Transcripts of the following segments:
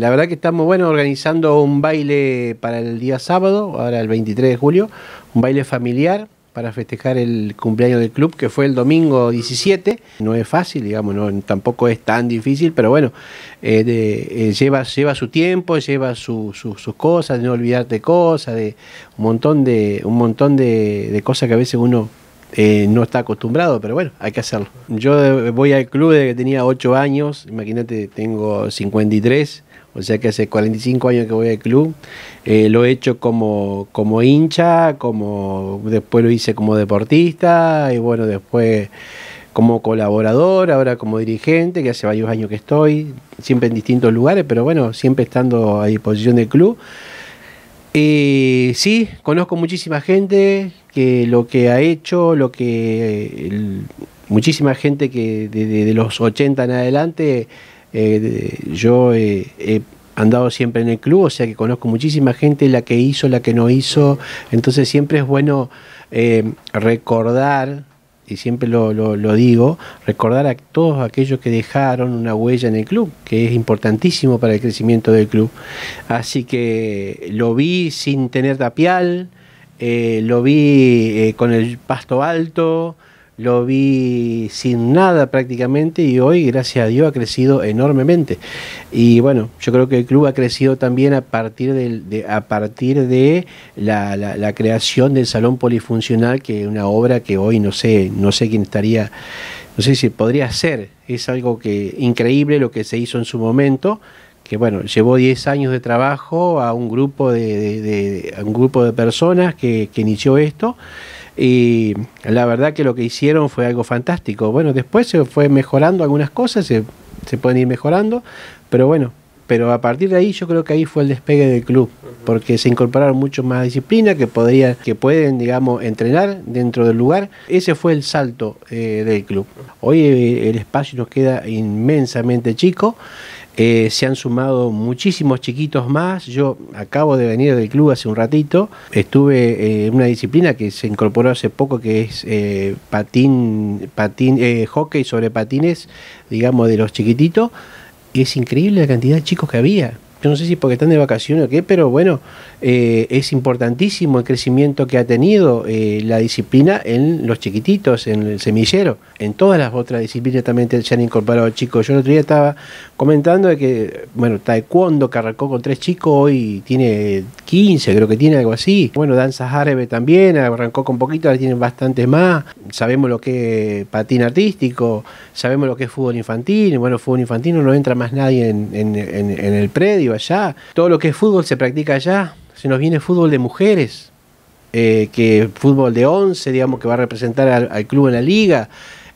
La verdad que estamos, bueno, organizando un baile para el día sábado, ahora el 23 de julio, un baile familiar para festejar el cumpleaños del club, que fue el domingo 17. No es fácil, digamos, no, tampoco es tan difícil, pero bueno, eh, eh, lleva, lleva su tiempo, lleva su, sus cosas, de no olvidarte cosas, de un montón de, un montón de, cosas que a veces uno eh, no está acostumbrado, pero bueno, hay que hacerlo. Yo voy al club desde que tenía 8 años, imagínate, tengo 53 o sea que hace 45 años que voy al club. Eh, lo he hecho como, como hincha, como después lo hice como deportista y bueno, después como colaborador, ahora como dirigente, que hace varios años que estoy, siempre en distintos lugares, pero bueno, siempre estando a disposición del club. y sí, conozco muchísima gente que lo que ha hecho, lo que muchísima gente que desde los 80 en adelante eh, yo eh, he andado siempre en el club, o sea que conozco muchísima gente, la que hizo, la que no hizo. Entonces siempre es bueno eh, recordar, y siempre lo, digo, recordar a todos aquellos que dejaron una huella en el club, que es importantísimo para el crecimiento del club. Así que lo vi sin tener tapial, lo vi con el pasto alto lo vi sin nada prácticamente y hoy, gracias a Dios, ha crecido enormemente. Y bueno, yo creo que el club ha crecido también a partir, de, a partir de la, creación del Salón Polifuncional, que es una obra que hoy no sé, no sé quién estaría, no sé si podría ser. Es algo que increíble lo que se hizo en su momento que bueno, llevó 10 años de trabajo a un grupo de, un grupo de personas que inició esto y la verdad que lo que hicieron fue algo fantástico. Bueno, después se fue mejorando algunas cosas, se, pueden ir mejorando, pero bueno, pero a partir de ahí yo creo que ahí fue el despegue del club, porque se incorporaron mucho más disciplina que que pueden, digamos, entrenar dentro del lugar. Ese fue el salto eh, del club. Hoy eh, el espacio nos queda inmensamente chico eh, se han sumado muchísimos chiquitos más. Yo acabo de venir del club hace un ratito. Estuve eh, en una disciplina que se incorporó hace poco, que es eh, patín, hockey sobre patines, digamos, de los chiquititos. Es increíble la cantidad de chicos que había yo no sé si porque están de vacaciones o qué, pero bueno, eh, es importantísimo el crecimiento que ha tenido eh, la disciplina en los chiquititos, en el semillero, en todas las otras disciplinas también se han incorporado chicos. Yo el otro día estaba comentando de que, bueno, taekwondo que arrancó con tres chicos, hoy tiene 15, creo que tiene algo así. Bueno, danzas árabe también, arrancó con poquito, ahora tienen bastantes más sabemos lo que es patín artístico, sabemos lo que es fútbol infantil, bueno, fútbol infantil no entra más nadie en, el predio allá, todo lo que es fútbol se practica allá, se nos viene fútbol de mujeres, eh, que fútbol de 11, digamos, que va a representar al, club en la liga.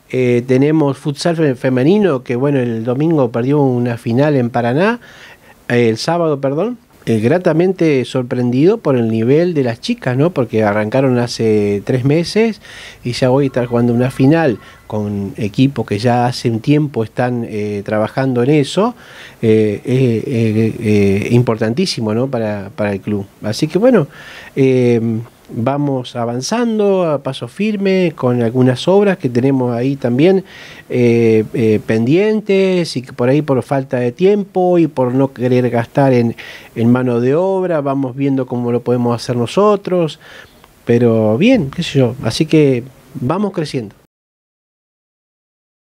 Eh, tenemos futsal femenino, que bueno, el domingo perdió una final en Paraná, eh, el sábado, perdón. Eh, gratamente sorprendido por el nivel de las chicas, ¿no? Porque arrancaron hace tres meses y ya hoy están jugando una final con equipos que ya hace un tiempo están eh, trabajando en eso, Es eh, importantísimo, ¿no? Para, para, el club. Así que bueno, vamos avanzando a paso firme con algunas obras que tenemos ahí también eh, eh, pendientes y que por ahí por falta de tiempo y por no querer gastar en, en mano de obra, vamos viendo cómo lo podemos hacer nosotros, pero bien, qué sé yo, así que vamos creciendo.